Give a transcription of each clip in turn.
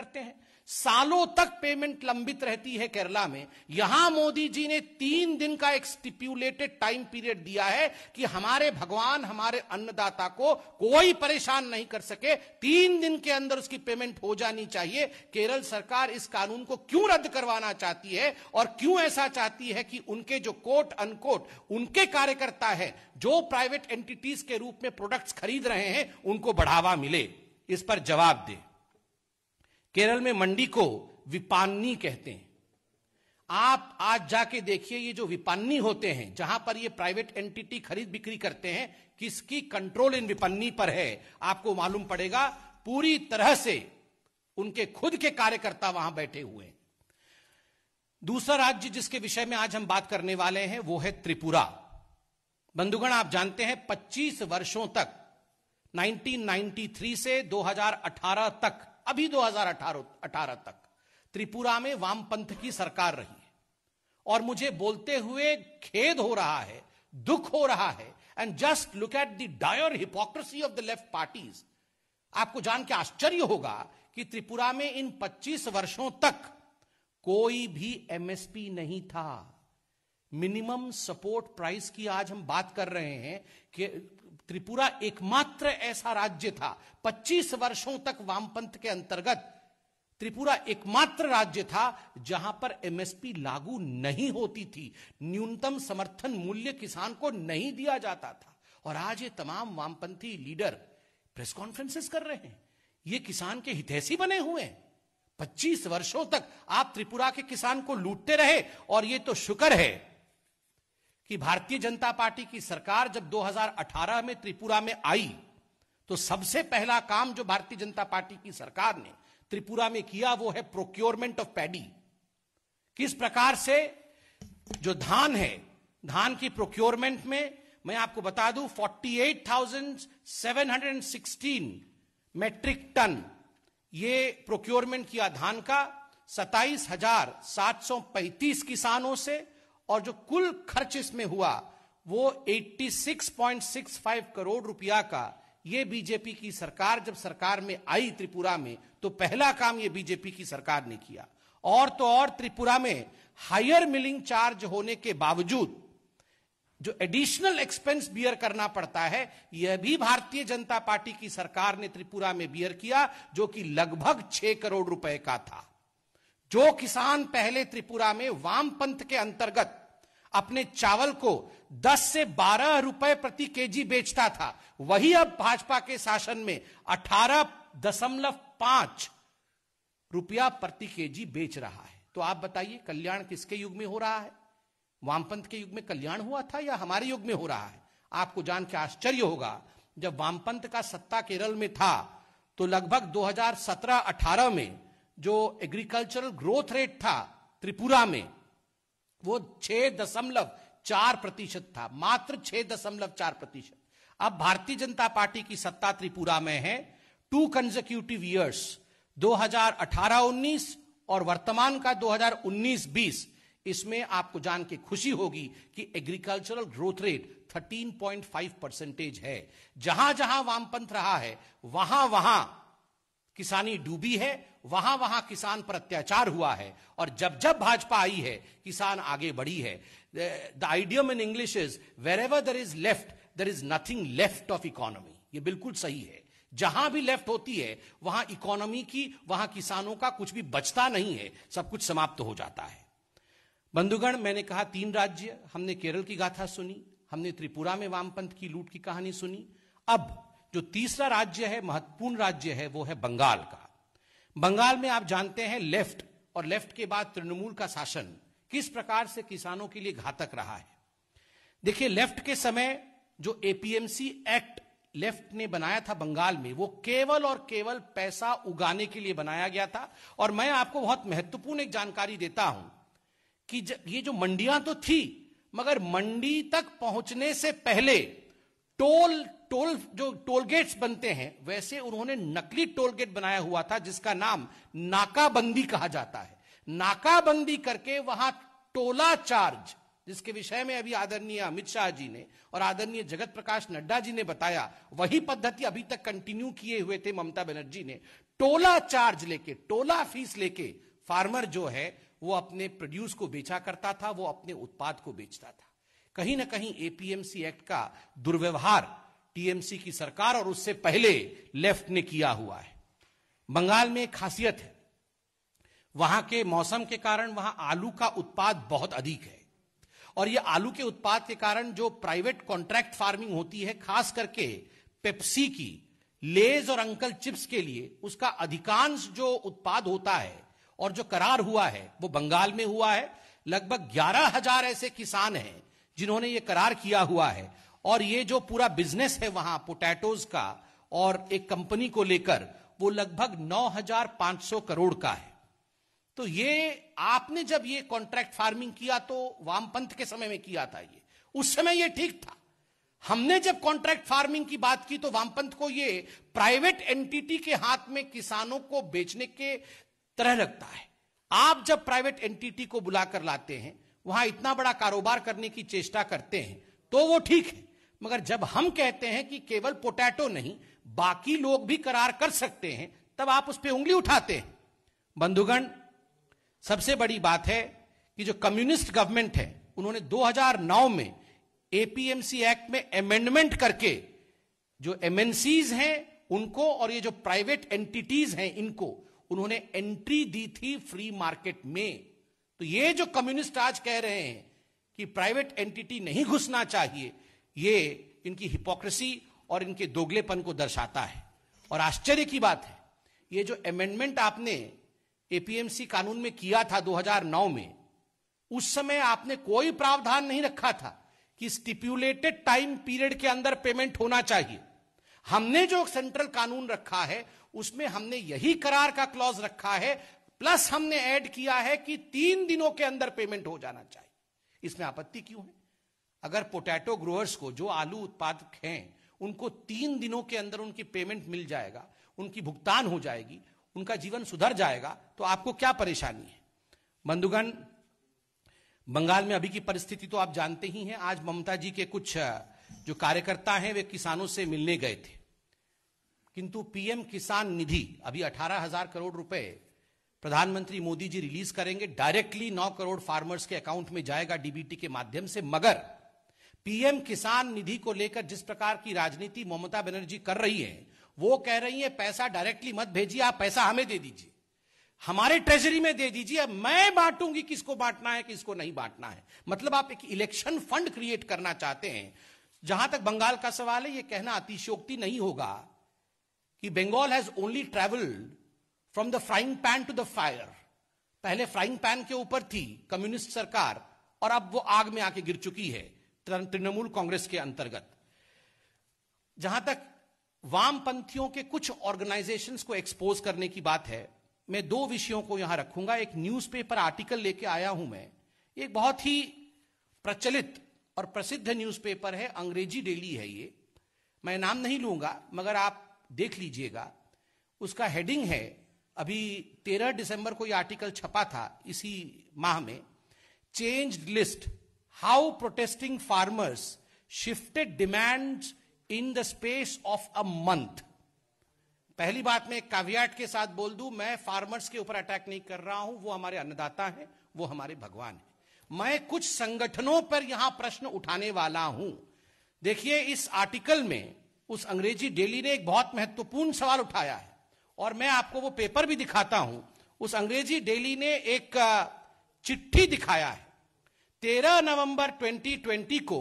करते हैं सालों तक पेमेंट लंबित रहती है केरला में यहां मोदी जी ने तीन दिन का एक स्टिप्यूलेटेड टाइम पीरियड दिया है कि हमारे भगवान हमारे अन्नदाता को कोई परेशान नहीं कर सके तीन दिन के अंदर उसकी पेमेंट हो जानी चाहिए केरल सरकार इस कानून को क्यों रद्द करवाना चाहती है और क्यों ऐसा चाहती है कि उनके जो कोट अनकोट उनके कार्यकर्ता है जो प्राइवेट एंटिटीज के रूप में प्रोडक्ट खरीद रहे हैं उनको बढ़ावा मिले इस पर जवाब दें केरल में मंडी को विपान्नी कहते हैं आप आज जाके देखिए ये जो विपन्नी होते हैं जहां पर ये प्राइवेट एंटिटी खरीद बिक्री करते हैं किसकी कंट्रोल इन विपन्नी पर है आपको मालूम पड़ेगा पूरी तरह से उनके खुद के कार्यकर्ता वहां बैठे हुए हैं दूसरा राज्य जिसके विषय में आज हम बात करने वाले हैं वो है त्रिपुरा बंधुगण आप जानते हैं 25 वर्षों तक 1993 से 2018 तक अभी 2018 तक त्रिपुरा में वामपंथ की सरकार रही है और मुझे बोलते हुए खेद हो रहा है दुख हो रहा है and just look at the dire hypocrisy of the left parties आपको जान के आश्चर्य होगा कि त्रिपुरा में इन 25 वर्षों तक कोई भी एमएसपी नहीं था मिनिमम सपोर्ट प्राइस की आज हम बात कर रहे हैं कि त्रिपुरा एकमात्र ऐसा राज्य था 25 वर्षों तक वामपंथ के अंतर्गत त्रिपुरा एकमात्र राज्य था जहां पर एमएसपी लागू नहीं होती थी न्यूनतम समर्थन मूल्य किसान को नहीं दिया जाता था और आज ये तमाम वामपंथी लीडर प्रेस कॉन्फ्रेंसेस कर रहे हैं ये किसान के हितैषी बने हुए हैं पच्चीस वर्षों तक आप त्रिपुरा के किसान को लूटते रहे और ये तो शुक्र है कि भारतीय जनता पार्टी की सरकार जब 2018 में त्रिपुरा में आई तो सबसे पहला काम जो भारतीय जनता पार्टी की सरकार ने त्रिपुरा में किया वो है प्रोक्योरमेंट ऑफ पैडी किस प्रकार से जो धान है धान की प्रोक्योरमेंट में मैं आपको बता दूं 48,716 मेट्रिक टन ये प्रोक्योरमेंट किया धान का सत्ताईस किसानों से और जो कुल खर्च इसमें हुआ वो 86.65 करोड़ रुपया का ये बीजेपी की सरकार जब सरकार में आई त्रिपुरा में तो पहला काम ये बीजेपी की सरकार ने किया और तो और त्रिपुरा में हायर मिलिंग चार्ज होने के बावजूद जो एडिशनल एक्सपेंस बियर करना पड़ता है यह भी भारतीय जनता पार्टी की सरकार ने त्रिपुरा में बियर किया जो कि लगभग छह करोड़ रुपए का था जो किसान पहले त्रिपुरा में वामपंथ के अंतर्गत अपने चावल को 10 से 12 रुपए प्रति केजी बेचता था वही अब भाजपा के शासन में अठारह दशमलव पांच रुपया प्रति केजी बेच रहा है तो आप बताइए कल्याण किसके युग में हो रहा है वामपंथ के युग में कल्याण हुआ था या हमारे युग में हो रहा है आपको जान के आश्चर्य होगा जब वामपंथ का सत्ता केरल में था तो लगभग 2017-18 में जो एग्रीकल्चरल ग्रोथ रेट था त्रिपुरा में वो छह दशमलव चार प्रतिशत था मात्र छह दशमलव चार प्रतिशत अब भारतीय जनता पार्टी की सत्ता त्रिपुरा में है टू कंजक्यूटिव ईयर्स 2018-19 और वर्तमान का 2019-20 इसमें आपको जान के खुशी होगी कि एग्रीकल्चरल ग्रोथ रेट 13.5 परसेंटेज है जहां जहां वामपंथ रहा है वहां वहां किसानी डूबी है वहां वहां किसान पर अत्याचार हुआ है और जब जब भाजपा आई है किसान आगे बढ़ी है the idiom in English is where ever there is left there is nothing left of economy ये बिल्कुल सही है जहां भी लेफ्ट होती है वहां इकोनॉमी की वहां किसानों का कुछ भी बचता नहीं है सब कुछ समाप्त हो जाता है बंधुगण मैंने कहा तीन राज्य हमने केरल की गाथा सुनी हमने त्रिपुरा में वामपंथ की लूट की कहानी सुनी अब जो तीसरा राज्य है महत्वपूर्ण राज्य है वो है बंगाल का बंगाल में आप जानते हैं लेफ्ट और लेफ्ट के बाद तृणमूल का शासन किस प्रकार से किसानों के लिए घातक रहा है देखिए लेफ्ट के समय जो एपीएमसी एक्ट लेफ्ट ने बनाया था बंगाल में वो केवल और केवल पैसा उगाने के लिए बनाया गया था और मैं आपको बहुत महत्वपूर्ण एक जानकारी देता हूं कि ये जो मंडियां तो थी मगर मंडी तक पहुंचने से पहले टोल टोल जो टोल गेट्स बनते हैं वैसे उन्होंने नकली टोल गेट बनाया हुआ था जिसका नाम नाकाबंदी कहा जाता है नाकाबंदी करके वहां टोला चार्ज जिसके विषय में अभी आदरणीय अमित शाह जी ने और आदरणीय जगत प्रकाश नड्डा जी ने बताया वही पद्धति अभी तक कंटिन्यू किए हुए थे ममता बनर्जी ने टोला चार्ज लेके टोला फीस लेके फार्मर जो है वो अपने प्रोड्यूस को बेचा करता था वो अपने उत्पाद को बेचता था कहीं ना कहीं एपीएमसी एक्ट का दुर्व्यवहार टीएमसी की सरकार और उससे पहले लेफ्ट ने किया हुआ है बंगाल में एक खासियत है वहां के मौसम के कारण वहां आलू का उत्पाद बहुत अधिक है और ये आलू के उत्पाद के कारण जो प्राइवेट कॉन्ट्रैक्ट फार्मिंग होती है खास करके पेप्सी की लेज और अंकल चिप्स के लिए उसका अधिकांश जो उत्पाद होता है और जो करार हुआ है वो बंगाल में हुआ है लगभग ग्यारह हजार ऐसे किसान हैं जिन्होंने ये करार किया हुआ है और ये जो पूरा बिजनेस है वहां पोटैटोज का और एक कंपनी को लेकर वो लगभग 9,500 करोड़ का है तो ये आपने जब ये कॉन्ट्रैक्ट फार्मिंग किया तो वामपंथ के समय में किया था ये उस समय ये ठीक था हमने जब कॉन्ट्रैक्ट फार्मिंग की बात की तो वामपंथ को ये प्राइवेट एंटिटी के हाथ में किसानों को बेचने के तरह लगता है आप जब प्राइवेट एंटिटी को बुलाकर लाते हैं वहां इतना बड़ा कारोबार करने की चेष्टा करते हैं तो वो ठीक है मगर जब हम कहते हैं कि केवल पोटैटो नहीं बाकी लोग भी करार कर सकते हैं तब आप उस पर उंगली उठाते हैं बंधुगण सबसे बड़ी बात है कि जो कम्युनिस्ट गवर्नमेंट है उन्होंने 2009 में एपीएमसी एक्ट में अमेंडमेंट करके जो एमएनसीज हैं उनको और ये जो प्राइवेट एंटिटीज हैं इनको उन्होंने एंट्री दी थी फ्री मार्केट में तो ये जो कम्युनिस्ट आज कह रहे हैं कि प्राइवेट एंटिटी नहीं घुसना चाहिए ये इनकी हिपोक्रेसी और इनके दोगलेपन को दर्शाता है और आश्चर्य की बात है ये जो अमेंडमेंट आपने एपीएमसी कानून में किया था 2009 में उस समय आपने कोई प्रावधान नहीं रखा था कि स्टिप्यूलेटेड टाइम पीरियड के अंदर पेमेंट होना चाहिए हमने जो सेंट्रल कानून रखा है उसमें हमने यही करार का क्लॉज रखा है प्लस हमने ऐड किया है कि तीन दिनों के अंदर पेमेंट हो जाना चाहिए इसमें आपत्ति क्यों है अगर पोटैटो ग्रोअर्स को जो आलू उत्पादक हैं उनको तीन दिनों के अंदर उनकी पेमेंट मिल जाएगा उनकी भुगतान हो जाएगी उनका जीवन सुधर जाएगा तो आपको क्या परेशानी है बंधुगण बंगाल में अभी की परिस्थिति तो आप जानते ही हैं आज ममता जी के कुछ जो कार्यकर्ता हैं वे किसानों से मिलने गए थे किंतु पीएम किसान निधि अभी अठारह हजार करोड़ रुपए प्रधानमंत्री मोदी जी रिलीज करेंगे डायरेक्टली नौ करोड़ फार्मर्स के अकाउंट में जाएगा डीबीटी के माध्यम से मगर पीएम किसान निधि को लेकर जिस प्रकार की राजनीति ममता बनर्जी कर रही है वो कह रही है पैसा डायरेक्टली मत भेजिए आप पैसा हमें दे दीजिए हमारे ट्रेजरी में दे दीजिए मैं बांटूंगी किसको बांटना है किसको नहीं बांटना है मतलब आप एक इलेक्शन फंड क्रिएट करना चाहते हैं जहां तक बंगाल का सवाल है यह कहना अतिशोक्ति नहीं होगा कि Bengal has only travelled from the frying pan to the fire पहले फ्राइंग पैन के ऊपर थी कम्युनिस्ट सरकार और अब वो आग में आके गिर चुकी है तृणमूल कांग्रेस के अंतर्गत जहां तक वामपंथियों के कुछ ऑर्गेनाइजेशंस को एक्सपोज करने की बात है मैं दो विषयों को यहां रखूंगा एक न्यूज़पेपर आर्टिकल लेके आया हूं मैं एक बहुत ही प्रचलित और प्रसिद्ध न्यूज़पेपर है अंग्रेजी डेली है ये मैं नाम नहीं लूंगा मगर आप देख लीजिएगा उसका हेडिंग है अभी तेरह दिसंबर को यह आर्टिकल छपा था इसी माह में change list how protesting farmers shifted demands in the space of a month. पहली बात मैं काव्याट के साथ बोल दू मैं फार्मर्स के ऊपर अटैक नहीं कर रहा हूं वो हमारे अन्नदाता हैं वो हमारे भगवान हैं मैं कुछ संगठनों पर यहां प्रश्न उठाने वाला हूं देखिए इस आर्टिकल में उस अंग्रेजी डेली ने एक बहुत महत्वपूर्ण सवाल उठाया है और मैं आपको वो पेपर भी दिखाता हूं उस अंग्रेजी डेली ने एक चिट्ठी दिखाया है तेरह नवंबर 2020 को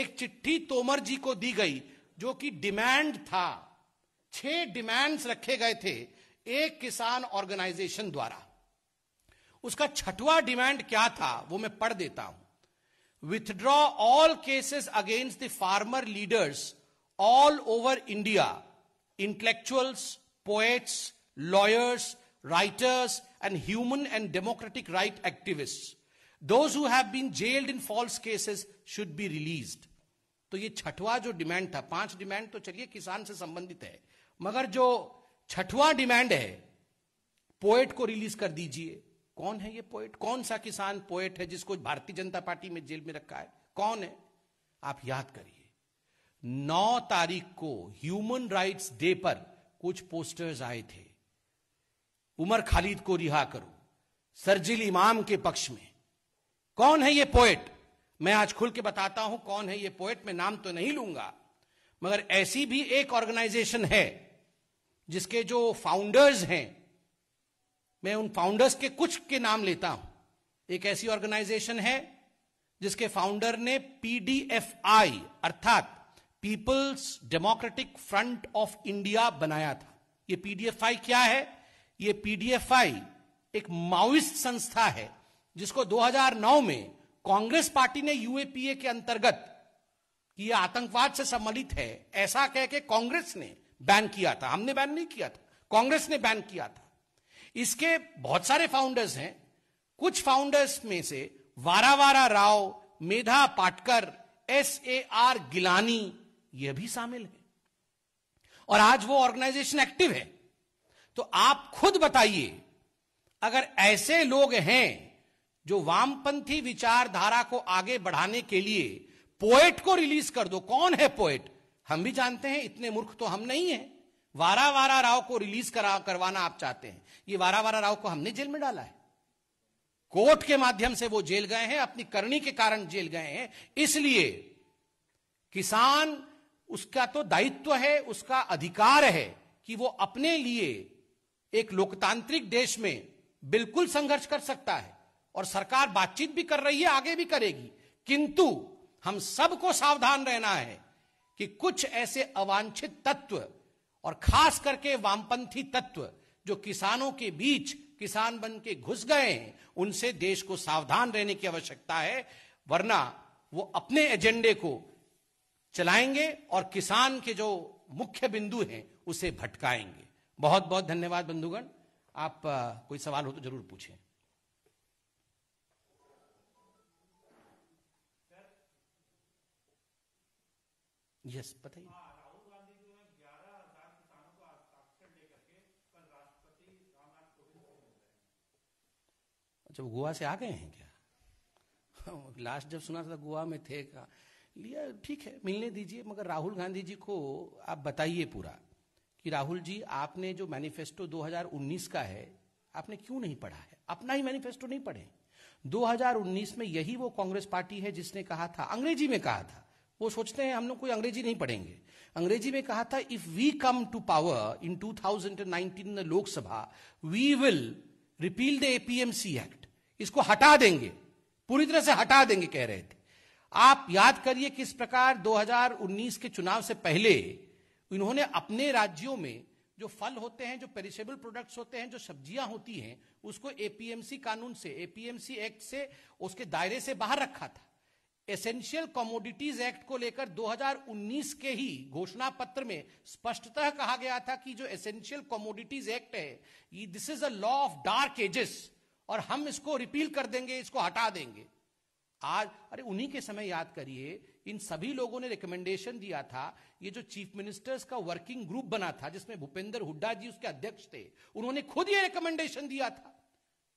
एक चिट्ठी तोमर जी को दी गई जो कि डिमांड था छह डिमांड्स रखे गए थे एक किसान ऑर्गेनाइजेशन द्वारा उसका छठवा डिमांड क्या था वो मैं पढ़ देता हूं withdraw all cases against the farmer leaders all over India intellectuals poets lawyers writers and human and democratic right activist those who have been jailed in false cases should be released तो ये छठवा जो demand था पांच demand तो चलिए किसान से संबंधित है मगर जो छठवा डिमांड है पोएट को रिलीज कर दीजिए कौन है ये पोएट कौन सा किसान पोएट है जिसको भारतीय जनता पार्टी में जेल में रखा है कौन है आप याद करिए नौ तारीख को ह्यूमन राइट्स डे पर कुछ पोस्टर्स आए थे उमर खालिद को रिहा करो सरजिल इमाम के पक्ष में कौन है ये पोएट मैं आज खुल के बताता हूं कौन है ये पोएट मैं नाम तो नहीं लूंगा मगर ऐसी भी एक ऑर्गेनाइजेशन है जिसके जो फाउंडर्स हैं मैं उन फाउंडर्स के कुछ के नाम लेता हूं एक ऐसी ऑर्गेनाइजेशन है जिसके फाउंडर ने पीडीएफआई अर्थात people's democratic front of India बनाया था ये पीडीएफआई क्या है ये पीडीएफआई एक माओइस्ट संस्था है जिसको 2009 में कांग्रेस पार्टी ने यूएपीए के अंतर्गत कि यह आतंकवाद से सम्मिलित है ऐसा कह के कांग्रेस ने बैन किया था हमने बैन नहीं किया था कांग्रेस ने बैन किया था इसके बहुत सारे फाउंडर्स हैं कुछ फाउंडर्स में से Varavara Rao Medha Patkar S A R Geelani यह भी शामिल है और आज वो ऑर्गेनाइजेशन एक्टिव है तो आप खुद बताइए अगर ऐसे लोग हैं जो वामपंथी विचारधारा को आगे बढ़ाने के लिए पोएट को रिलीज कर दो कौन है पोएट हम भी जानते हैं इतने मूर्ख तो हम नहीं है वारा वारा राव को रिलीज करा करवाना आप चाहते हैं ये वारा वारा राव को हमने जेल में डाला है कोर्ट के माध्यम से वो जेल गए हैं अपनी करनी के कारण जेल गए हैं इसलिए किसान उसका तो दायित्व है उसका अधिकार है कि वो अपने लिए एक लोकतांत्रिक देश में बिल्कुल संघर्ष कर सकता है और सरकार बातचीत भी कर रही है आगे भी करेगी किंतु हम सबको सावधान रहना है कि कुछ ऐसे अवांछित तत्व और खास करके वामपंथी तत्व जो किसानों के बीच किसान बन के घुस गए हैं उनसे देश को सावधान रहने की आवश्यकता है वरना वो अपने एजेंडे को चलाएंगे और किसान के जो मुख्य बिंदु हैं उसे भटकाएंगे बहुत बहुत धन्यवाद बंधुगण आप कोई सवाल हो तो जरूर पूछें यस बताइए अच्छा गोवा से आ गए हैं क्या लास्ट जब सुना था गोवा में थे का लिया ठीक है मिलने दीजिए मगर राहुल गांधी जी को आप बताइए पूरा कि राहुल जी आपने जो मैनिफेस्टो 2019 का है आपने क्यों नहीं पढ़ा है अपना ही मैनिफेस्टो नहीं पढ़े 2019 में यही वो कांग्रेस पार्टी है जिसने कहा था अंग्रेजी में कहा था वो सोचते हैं हम लोग कोई अंग्रेजी नहीं पढ़ेंगे अंग्रेजी में कहा था if we come to power in 2019 Lok Sabha we will repeal the APMC act इसको हटा देंगे पूरी तरह से हटा देंगे कह रहे थे आप याद करिए किस प्रकार 2019 के चुनाव से पहले इन्होंने अपने राज्यों में जो फल होते हैं जो पेरिशेबल प्रोडक्ट्स होते हैं जो सब्जियां होती हैं उसको एपीएमसी कानून से एपीएमसी एक्ट से उसके दायरे से बाहर रखा था एसेंशियल कमोडिटीज एक्ट को लेकर 2019 के ही घोषणा पत्र में स्पष्टतः कहा गया था कि जो एसेंशियल कमोडिटीज एक्ट है ये this is a law of dark ages और हम इसको रिपील कर देंगे इसको हटा देंगे आज अरे उन्हीं के समय याद करिए इन सभी लोगों ने रिकमेंडेशन दिया था ये जो चीफ मिनिस्टर्स का वर्किंग ग्रुप बना था जिसमें भूपेंद्र हुड्डा जी उसके अध्यक्ष थे उन्होंने खुद ये रिकमेंडेशन दिया था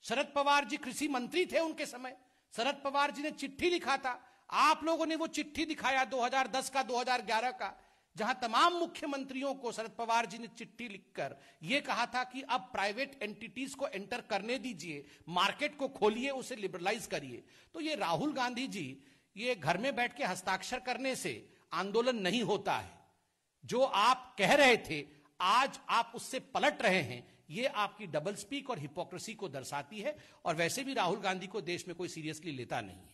शरद पवार जी कृषि मंत्री थे उनके समय शरद पवार जी ने चिट्ठी लिखा था आप लोगों ने वो चिट्ठी दिखाया 2010 का 2011 का जहां तमाम मुख्यमंत्रियों को शरद पवार जी ने चिट्ठी लिखकर यह कहा था कि अब प्राइवेट एंटिटीज को एंटर करने दीजिए मार्केट को खोलिए उसे लिबरलाइज करिए तो ये राहुल गांधी जी ये घर में बैठ के हस्ताक्षर करने से आंदोलन नहीं होता है जो आप कह रहे थे आज आप उससे पलट रहे हैं ये आपकी डबल स्पीक और हिपोक्रेसी को दर्शाती है और वैसे भी राहुल गांधी को देश में कोई सीरियसली लेता नहीं है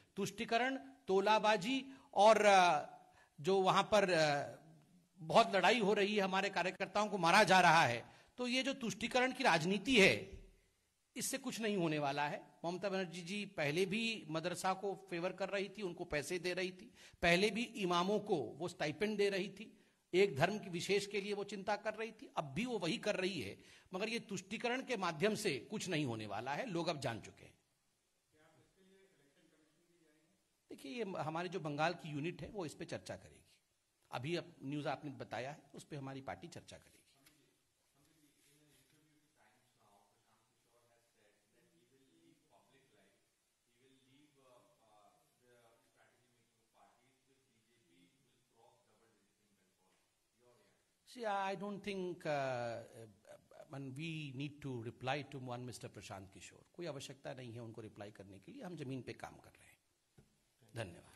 तुष्टिकरण तोलाबाजी और जो वहां पर बहुत लड़ाई हो रही है हमारे कार्यकर्ताओं को मारा जा रहा है तो ये जो तुष्टिकरण की राजनीति है इससे कुछ नहीं होने वाला है ममता बनर्जी जी पहले भी मदरसा को फेवर कर रही थी उनको पैसे दे रही थी पहले भी इमामों को वो स्टाइपेंड दे रही थी एक धर्म की विशेष के लिए वो चिंता कर रही थी अब भी वो वही कर रही है मगर ये तुष्टिकरण के माध्यम से कुछ नहीं होने वाला है लोग अब जान चुके हैं देखिए ये हमारे जो बंगाल की यूनिट है वो इस पर चर्चा करेगी अभी अब न्यूज आपने बताया है उस पर हमारी पार्टी चर्चा करेगी See, I don't think uh, uh, we need to reply to one Mr. Prashant Kishore. कोई आवश्यकता नहीं है उनको रिप्लाई करने के लिए हम जमीन पे काम कर रहे हैं धन्यवाद